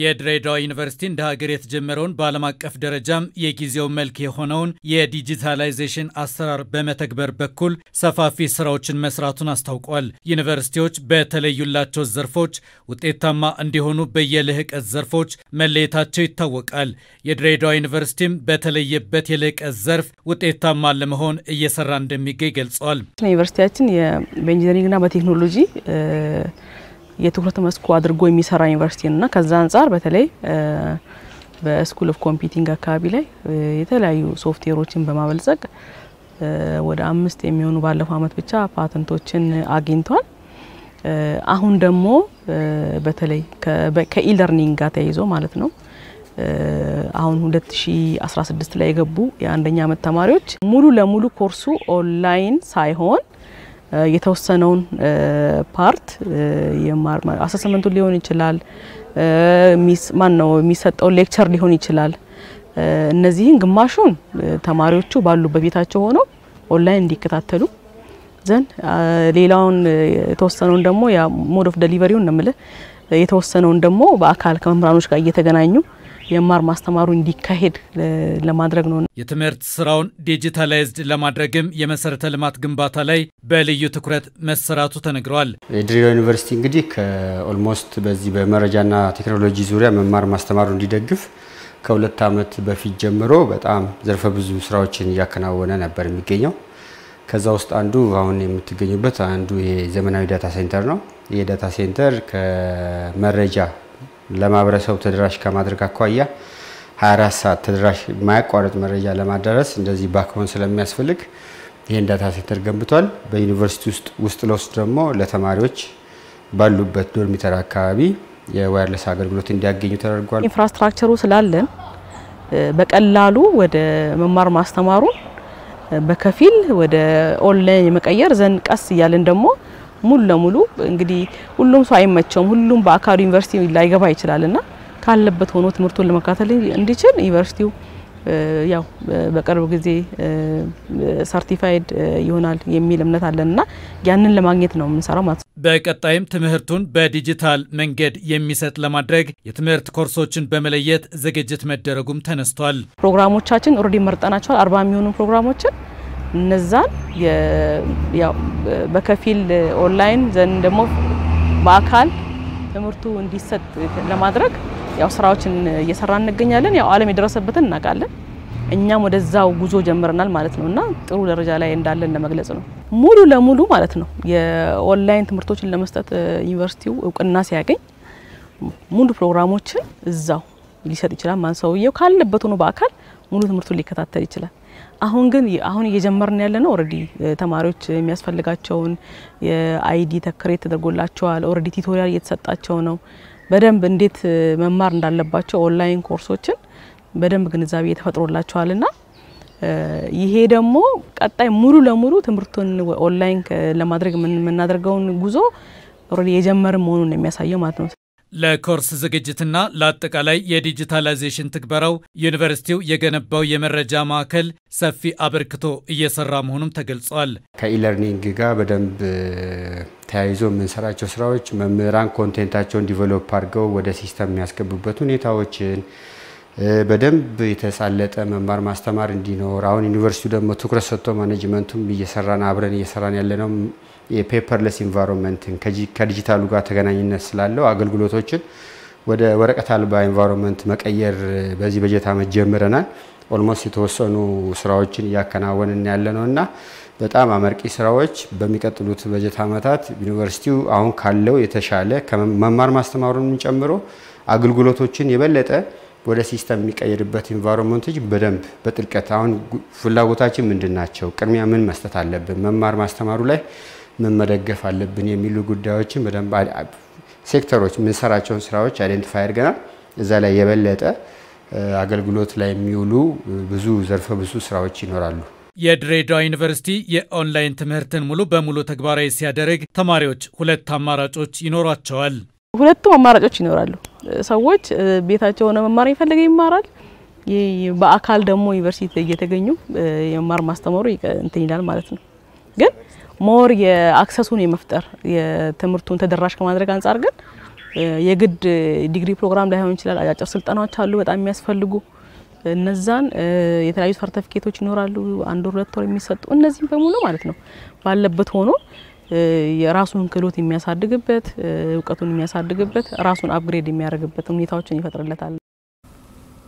የድሬዳዋ ዩኒቨርሲቲ እንደ ሀገር የተጀመረውን በዓለም አቀፍ ደረጃም የጊዜው መልክ የሆነውን የዲጂታላይዜሽን አሰራር በመተግበር በኩል ሰፋፊ ስራዎችን መስራቱን አስታውቋል። ዩኒቨርሲቲዎች በተለዩላቸው ዘርፎች ውጤታማ እንዲሆኑ በየልህቀት ዘርፎች መለየታቸው ይታወቃል። የድሬዳዋ ዩኒቨርሲቲም በተለየበት የልህቀት ዘርፍ ውጤታማ ለመሆን እየሰራ እንደሚገኝ ገልጿል። ዩኒቨርሲቲያችን በኢንጂነሪንግና በቴክኖሎጂ የትኩረት መስኩ አድርጎ የሚሰራ ዩኒቨርሲቲ ነውና ከዛ አንጻር በተለይ በስኩል ኦፍ ኮምፒቲንግ አካባቢ ላይ የተለያዩ ሶፍትዌሮችን በማበልጸግ ወደ አምስት የሚሆኑ ባለፈው አመት ብቻ ፓተንቶችን አግኝቷል። አሁን ደግሞ በተለይ ከኢለርኒንግ ጋር ተያይዞ ማለት ነው አሁን 2016 ላይ የገቡ የአንደኛ አመት ተማሪዎች ሙሉ ለሙሉ ኮርሱ ኦንላይን ሳይሆን የተወሰነውን ፓርት አሰስመንቱን ሊሆን ይችላል፣ ማን ነው የሚሰጠው ሌክቸር ሊሆን ይችላል። እነዚህን ግማሹን ተማሪዎቹ ባሉበት ቤታቸው ሆነው ኦንላይን እንዲከታተሉ ዘን ሌላውን የተወሰነውን ደግሞ ሞድ ኦፍ ደሊቨሪውን እንምልህ የተወሰነውን ደግሞ በአካል ከመምህራኖች ጋር እየተገናኙ የመማር ማስተማሩ እንዲካሄድ ለማድረግ ነው። የትምህርት ስራውን ዲጂታላይዝድ ለማድረግም የመሰረተ ልማት ግንባታ ላይ በልዩ ትኩረት መሰራቱ ተነግረዋል። የድሬዳዋ ዩኒቨርሲቲ እንግዲህ ከኦልሞስት በዚህ በመረጃና ቴክኖሎጂ ዙሪያ መማር ማስተማሩ እንዲደግፍ ከሁለት ዓመት በፊት ጀምሮ በጣም ዘርፈ ብዙ ስራዎችን እያከናወነ ነበር የሚገኘው። ከዛ ውስጥ አንዱ አሁን የምትገኙበት አንዱ የዘመናዊ ዳታ ሴንተር ነው። ይህ ዳታ ሴንተር ከመረጃ ለማህበረሰቡ ተደራሽ ከማድረግ አኳያ 24 ሰዓት ተደራሽ የማያቋርጥ መረጃ ለማዳረስ እንደዚህ ባክቦን ስለሚያስፈልግ ይህን ዳታ ሴንተር ገንብቷል። በዩኒቨርሲቲ ውስጥ ውስጥ ለውስጥ ደግሞ ለተማሪዎች ባሉበት ዶርሚተር አካባቢ የዋይርለስ አገልግሎት እንዲያገኙ ተደርጓል። ኢንፍራስትራክቸሩ ስላለን በቀላሉ ወደ መማር ማስተማሩን በከፊል ወደ ኦንላይን የመቀየር ዘንድ ቀስ እያለን ደግሞ ሙሉ ለሙሉ እንግዲህ ሁሉም ሰው አይመቸውም። ሁሉም በአካሉ ዩኒቨርሲቲ ላይገባ ይችላልና ካለበት ሆኖ ትምህርቱን ለመካተል እንዲችል ዩኒቨርሲቲው ያው በቅርብ ጊዜ ሰርቲፋይድ ይሆናል የሚል እምነት አለንና ያንን ለማግኘት ነው የምንሰራው ማለት ነው። በቀጣይም ትምህርቱን በዲጂታል መንገድ የሚሰጥ ለማድረግ የትምህርት ኮርሶችን በመለየት ዝግጅት መደረጉም ተነስቷል። ፕሮግራሞቻችን ኦልሬዲ መርጠናቸዋል። አርባ የሚሆኑ ፕሮግራሞችን እነዛን በከፊል ኦንላይን ዘንድ ደግሞ በአካል ትምህርቱ እንዲሰጥ ለማድረግ ያው ስራዎችን እየሰራ እንገኛለን። ያው ዓለም የደረሰበትን እናውቃለን። እኛም ወደዛው ጉዞ ጀምረናል ማለት ነው እና ጥሩ ደረጃ ላይ እንዳለን ለመግለጽ ነው። ሙሉ ለሙሉ ማለት ነው የኦንላይን ትምህርቶችን ለመስጠት ዩኒቨርሲቲው እውቅና ሲያገኝ ሙሉ ፕሮግራሞችን እዛው ሊሰጥ ይችላል። ማን ሰውየው ካለበት ሆኖ በአካል ሙሉ ትምህርቱን ሊከታተል ይችላል። አሁን ግን አሁን እየጀመርን ያለ ነው። ኦልሬዲ ተማሪዎች የሚያስፈልጋቸውን የአይዲ ተክሬት ተደርጎላቸዋል። ኦልሬዲ ቲቶሪያል እየተሰጣቸው ነው። በደንብ እንዴት መማር እንዳለባቸው ኦንላይን ኮርሶችን በደንብ ግንዛቤ ተፈጥሮላቸዋል ና ይሄ ደግሞ ቀጣይ ሙሉ ለሙሉ ትምህርቱን ኦንላይን ለማድረግ የምናደርገውን ጉዞ ኦልሬዲ የጀመርን መሆኑን የሚያሳየው ማለት ነው። ለኮርስ ዝግጅትና ለአጠቃላይ የዲጂታላይዜሽን ትግበራው ዩኒቨርሲቲው የገነባው የመረጃ ማዕከል ሰፊ አበርክቶ እየሰራ መሆኑም ተገልጿል። ከኢለርኒንግ ጋር በደንብ ተያይዞ የምንሰራቸው ስራዎች መምህራን ኮንቴንታቸውን ዲቨሎፕ አድርገው ወደ ሲስተም የሚያስገቡበት ሁኔታዎችን በደንብ የተሳለጠ መማር ማስተማር እንዲኖር አሁን ዩኒቨርሲቲው ደግሞ ትኩረት ሰጥቶ ማኔጅመንቱም እየሰራን አብረን እየሰራን ያለነው የፔፐርለስ ኢንቫይሮንመንትን ከዲጂታሉ ጋር ተገናኝነት ስላለው አገልግሎቶችን ወደ ወረቀት አልባ ኢንቫይሮንመንት መቀየር በዚህ በጀት ዓመት ጀምረናል። ኦልሞስት የተወሰኑ ስራዎችን እያከናወንን ያለ ነው እና በጣም አመርቂ ስራዎች በሚቀጥሉት በጀት ዓመታት ዩኒቨርሲቲው አሁን ካለው የተሻለ ከመማር ማስተማሩንም ጨምሮ አገልግሎቶችን የበለጠ ወደ ሲስተም የሚቀየርበት ኢንቫይሮንመንቶች በደንብ በጥልቀት አሁን ፍላጎታችን ምንድን ናቸው፣ ቅድሚያ ምን መስጠት አለብን፣ መማር ማስተማሩ ላይ ምን መደገፍ አለብን የሚሉ ጉዳዮችን በደንብ ሴክተሮች የምንሰራቸውን ስራዎች አይደንቲፋይ አድርገናል። እዛ ላይ የበለጠ አገልግሎት ላይ የሚውሉ ብዙ ዘርፈ ብዙ ስራዎች ይኖራሉ። የድሬዳዋ ዩኒቨርሲቲ የኦንላይን ትምህርትን ሙሉ በሙሉ ተግባራዊ ሲያደርግ ተማሪዎች ሁለት አማራጮች ይኖሯቸዋል። ሁለቱም አማራጮች ይኖራሉ። ሰዎች ቤታቸው ሆነ መማር የፈለገ ይማራል። በአካል ደግሞ ዩኒቨርሲቲ እየተገኙ የመማር ማስተማሩ እንትን ይላል ማለት ነው። ግን ሞር የአክሰሱን የመፍጠር የትምህርቱን ተደራሽ ከማድረግ አንጻር ግን የግድ ዲግሪ ፕሮግራም ላይሆን ይችላል። አጫጭር ስልጠናዎች አሉ በጣም የሚያስፈልጉ እነዛን የተለያዩ ሰርተፊኬቶች ይኖራሉ። አንድ ሁለት ወር የሚሰጡ እነዚህም በሙሉ ማለት ነው ባለበት ሆኖ የራሱን ክህሎት የሚያሳድግበት እውቀቱን የሚያሳድግበት ራሱን አፕግሬድ የሚያደርግበት ሁኔታዎችን ይፈጥርለታል።